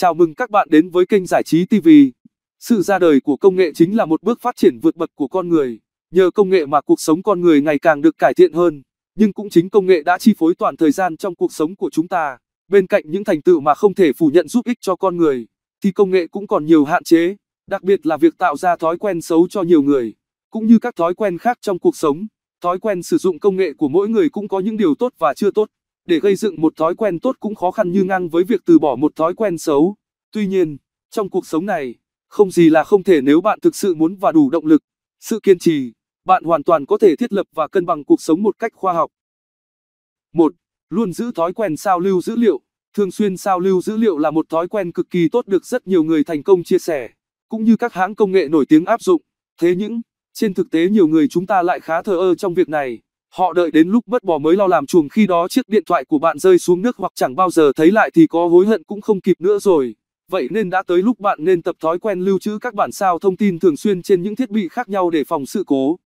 Chào mừng các bạn đến với kênh Giải trí TV. Sự ra đời của công nghệ chính là một bước phát triển vượt bậc của con người. Nhờ công nghệ mà cuộc sống con người ngày càng được cải thiện hơn, nhưng cũng chính công nghệ đã chi phối toàn thời gian trong cuộc sống của chúng ta. Bên cạnh những thành tựu mà không thể phủ nhận giúp ích cho con người, thì công nghệ cũng còn nhiều hạn chế, đặc biệt là việc tạo ra thói quen xấu cho nhiều người, cũng như các thói quen khác trong cuộc sống. Thói quen sử dụng công nghệ của mỗi người cũng có những điều tốt và chưa tốt để gây dựng một thói quen tốt cũng khó khăn như ngang với việc từ bỏ một thói quen xấu. Tuy nhiên, trong cuộc sống này, không gì là không thể nếu bạn thực sự muốn và đủ động lực, sự kiên trì, bạn hoàn toàn có thể thiết lập và cân bằng cuộc sống một cách khoa học. 1. Luôn giữ thói quen sao lưu dữ liệu. Thường xuyên sao lưu dữ liệu là một thói quen cực kỳ tốt được rất nhiều người thành công chia sẻ, cũng như các hãng công nghệ nổi tiếng áp dụng. Thế nhưng, trên thực tế nhiều người chúng ta lại khá thờ ơ trong việc này. Họ đợi đến lúc mất bò mới lo làm chuồng khi đó chiếc điện thoại của bạn rơi xuống nước hoặc chẳng bao giờ thấy lại thì có hối hận cũng không kịp nữa rồi. Vậy nên đã tới lúc bạn nên tập thói quen lưu trữ các bản sao thông tin thường xuyên trên những thiết bị khác nhau để phòng sự cố.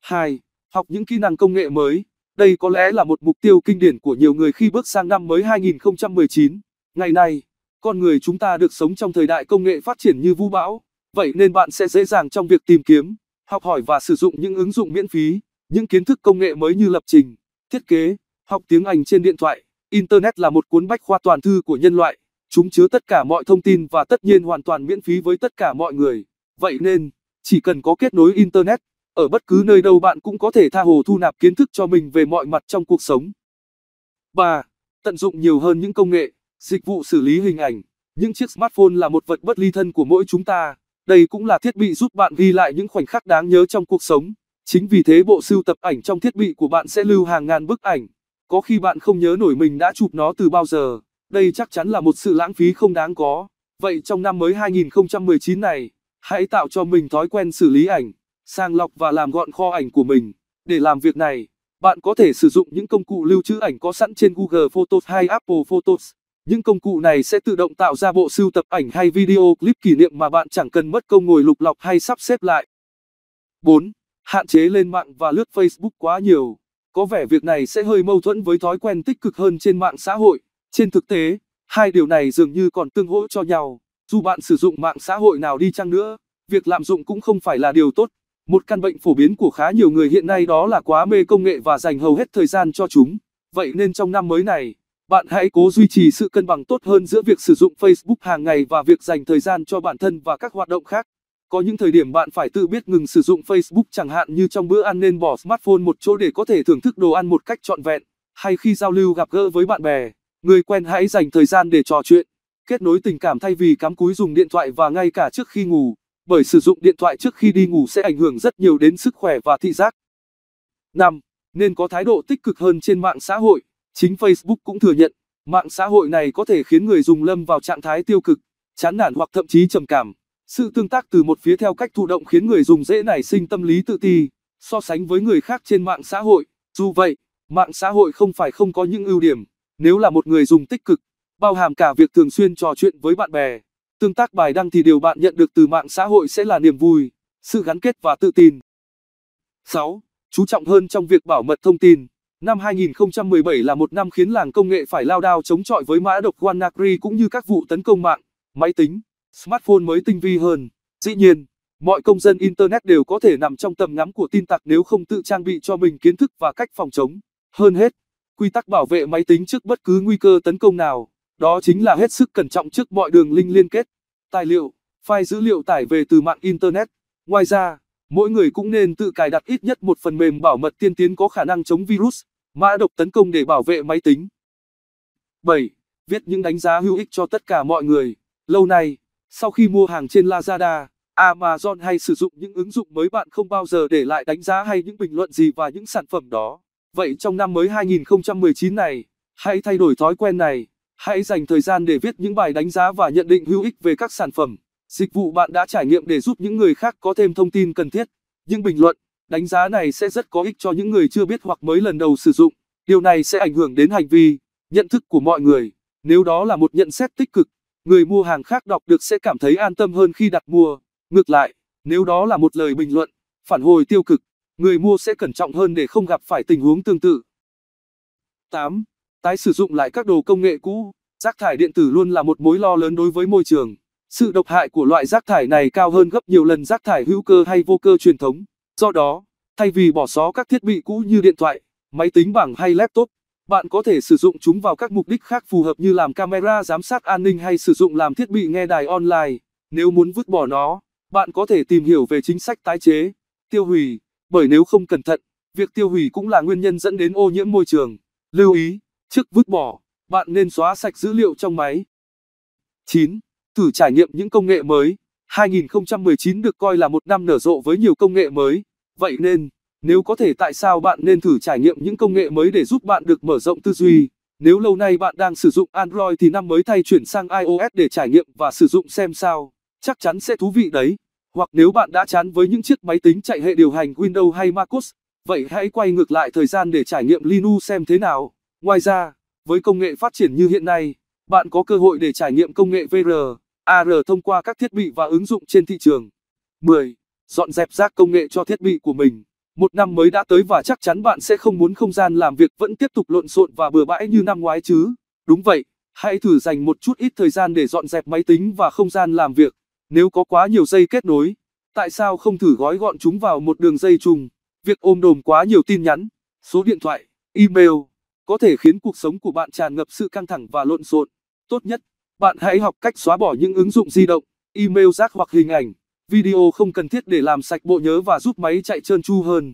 2. Học những kỹ năng công nghệ mới. Đây có lẽ là một mục tiêu kinh điển của nhiều người khi bước sang năm mới 2019. Ngày nay, con người chúng ta được sống trong thời đại công nghệ phát triển như vũ bão, vậy nên bạn sẽ dễ dàng trong việc tìm kiếm, học hỏi và sử dụng những ứng dụng miễn phí những kiến thức công nghệ mới như lập trình, thiết kế, học tiếng Anh trên điện thoại, Internet là một cuốn bách khoa toàn thư của nhân loại. Chúng chứa tất cả mọi thông tin và tất nhiên hoàn toàn miễn phí với tất cả mọi người. Vậy nên, chỉ cần có kết nối Internet, ở bất cứ nơi đâu bạn cũng có thể tha hồ thu nạp kiến thức cho mình về mọi mặt trong cuộc sống. 3. Tận dụng nhiều hơn những công nghệ, dịch vụ xử lý hình ảnh. Những chiếc smartphone là một vật bất ly thân của mỗi chúng ta. Đây cũng là thiết bị giúp bạn ghi lại những khoảnh khắc đáng nhớ trong cuộc sống. Chính vì thế bộ sưu tập ảnh trong thiết bị của bạn sẽ lưu hàng ngàn bức ảnh. Có khi bạn không nhớ nổi mình đã chụp nó từ bao giờ. Đây chắc chắn là một sự lãng phí không đáng có. Vậy trong năm mới 2019 này, hãy tạo cho mình thói quen xử lý ảnh, sàng lọc và làm gọn kho ảnh của mình. Để làm việc này, bạn có thể sử dụng những công cụ lưu trữ ảnh có sẵn trên Google Photos hay Apple Photos. Những công cụ này sẽ tự động tạo ra bộ sưu tập ảnh hay video clip kỷ niệm mà bạn chẳng cần mất công ngồi lục lọc hay sắp xếp lại. 4 hạn chế lên mạng và lướt Facebook quá nhiều. Có vẻ việc này sẽ hơi mâu thuẫn với thói quen tích cực hơn trên mạng xã hội. Trên thực tế, hai điều này dường như còn tương hỗ cho nhau. Dù bạn sử dụng mạng xã hội nào đi chăng nữa, việc lạm dụng cũng không phải là điều tốt. Một căn bệnh phổ biến của khá nhiều người hiện nay đó là quá mê công nghệ và dành hầu hết thời gian cho chúng. Vậy nên trong năm mới này, bạn hãy cố duy trì sự cân bằng tốt hơn giữa việc sử dụng Facebook hàng ngày và việc dành thời gian cho bản thân và các hoạt động khác. Có những thời điểm bạn phải tự biết ngừng sử dụng Facebook chẳng hạn như trong bữa ăn nên bỏ smartphone một chỗ để có thể thưởng thức đồ ăn một cách trọn vẹn, hay khi giao lưu gặp gỡ với bạn bè, người quen hãy dành thời gian để trò chuyện, kết nối tình cảm thay vì cắm cúi dùng điện thoại và ngay cả trước khi ngủ, bởi sử dụng điện thoại trước khi đi ngủ sẽ ảnh hưởng rất nhiều đến sức khỏe và thị giác. 5. Nên có thái độ tích cực hơn trên mạng xã hội, chính Facebook cũng thừa nhận, mạng xã hội này có thể khiến người dùng lâm vào trạng thái tiêu cực, chán nản hoặc thậm chí trầm cảm. Sự tương tác từ một phía theo cách thụ động khiến người dùng dễ nảy sinh tâm lý tự ti, so sánh với người khác trên mạng xã hội. Dù vậy, mạng xã hội không phải không có những ưu điểm. Nếu là một người dùng tích cực, bao hàm cả việc thường xuyên trò chuyện với bạn bè, tương tác bài đăng thì điều bạn nhận được từ mạng xã hội sẽ là niềm vui, sự gắn kết và tự tin. 6. Chú trọng hơn trong việc bảo mật thông tin. Năm 2017 là một năm khiến làng công nghệ phải lao đao chống chọi với mã độc WannaCry cũng như các vụ tấn công mạng, máy tính smartphone mới tinh vi hơn. Dĩ nhiên, mọi công dân Internet đều có thể nằm trong tầm ngắm của tin tặc nếu không tự trang bị cho mình kiến thức và cách phòng chống. Hơn hết, quy tắc bảo vệ máy tính trước bất cứ nguy cơ tấn công nào, đó chính là hết sức cẩn trọng trước mọi đường link liên kết, tài liệu, file dữ liệu tải về từ mạng Internet. Ngoài ra, mỗi người cũng nên tự cài đặt ít nhất một phần mềm bảo mật tiên tiến có khả năng chống virus, mã độc tấn công để bảo vệ máy tính. 7. Viết những đánh giá hữu ích cho tất cả mọi người. Lâu nay, sau khi mua hàng trên Lazada, Amazon hay sử dụng những ứng dụng mới bạn không bao giờ để lại đánh giá hay những bình luận gì và những sản phẩm đó. Vậy trong năm mới 2019 này, hãy thay đổi thói quen này. Hãy dành thời gian để viết những bài đánh giá và nhận định hữu ích về các sản phẩm, dịch vụ bạn đã trải nghiệm để giúp những người khác có thêm thông tin cần thiết. Những bình luận, đánh giá này sẽ rất có ích cho những người chưa biết hoặc mới lần đầu sử dụng. Điều này sẽ ảnh hưởng đến hành vi, nhận thức của mọi người. Nếu đó là một nhận xét tích cực, người mua hàng khác đọc được sẽ cảm thấy an tâm hơn khi đặt mua. Ngược lại, nếu đó là một lời bình luận, phản hồi tiêu cực, người mua sẽ cẩn trọng hơn để không gặp phải tình huống tương tự. 8. Tái sử dụng lại các đồ công nghệ cũ, rác thải điện tử luôn là một mối lo lớn đối với môi trường. Sự độc hại của loại rác thải này cao hơn gấp nhiều lần rác thải hữu cơ hay vô cơ truyền thống. Do đó, thay vì bỏ xó các thiết bị cũ như điện thoại, máy tính bảng hay laptop, bạn có thể sử dụng chúng vào các mục đích khác phù hợp như làm camera giám sát an ninh hay sử dụng làm thiết bị nghe đài online. Nếu muốn vứt bỏ nó, bạn có thể tìm hiểu về chính sách tái chế, tiêu hủy, bởi nếu không cẩn thận, việc tiêu hủy cũng là nguyên nhân dẫn đến ô nhiễm môi trường. Lưu ý, trước vứt bỏ, bạn nên xóa sạch dữ liệu trong máy. 9. Thử trải nghiệm những công nghệ mới. 2019 được coi là một năm nở rộ với nhiều công nghệ mới, vậy nên nếu có thể tại sao bạn nên thử trải nghiệm những công nghệ mới để giúp bạn được mở rộng tư duy. Nếu lâu nay bạn đang sử dụng Android thì năm mới thay chuyển sang iOS để trải nghiệm và sử dụng xem sao. Chắc chắn sẽ thú vị đấy. Hoặc nếu bạn đã chán với những chiếc máy tính chạy hệ điều hành Windows hay MacOS, vậy hãy quay ngược lại thời gian để trải nghiệm Linux xem thế nào. Ngoài ra, với công nghệ phát triển như hiện nay, bạn có cơ hội để trải nghiệm công nghệ VR, AR thông qua các thiết bị và ứng dụng trên thị trường. 10. Dọn dẹp rác công nghệ cho thiết bị của mình một năm mới đã tới và chắc chắn bạn sẽ không muốn không gian làm việc vẫn tiếp tục lộn xộn và bừa bãi như năm ngoái chứ. Đúng vậy, hãy thử dành một chút ít thời gian để dọn dẹp máy tính và không gian làm việc. Nếu có quá nhiều dây kết nối, tại sao không thử gói gọn chúng vào một đường dây chung? Việc ôm đồm quá nhiều tin nhắn, số điện thoại, email có thể khiến cuộc sống của bạn tràn ngập sự căng thẳng và lộn xộn. Tốt nhất, bạn hãy học cách xóa bỏ những ứng dụng di động, email rác hoặc hình ảnh video không cần thiết để làm sạch bộ nhớ và giúp máy chạy trơn tru hơn.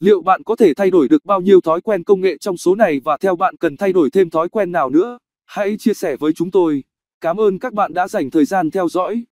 Liệu bạn có thể thay đổi được bao nhiêu thói quen công nghệ trong số này và theo bạn cần thay đổi thêm thói quen nào nữa? Hãy chia sẻ với chúng tôi. Cảm ơn các bạn đã dành thời gian theo dõi.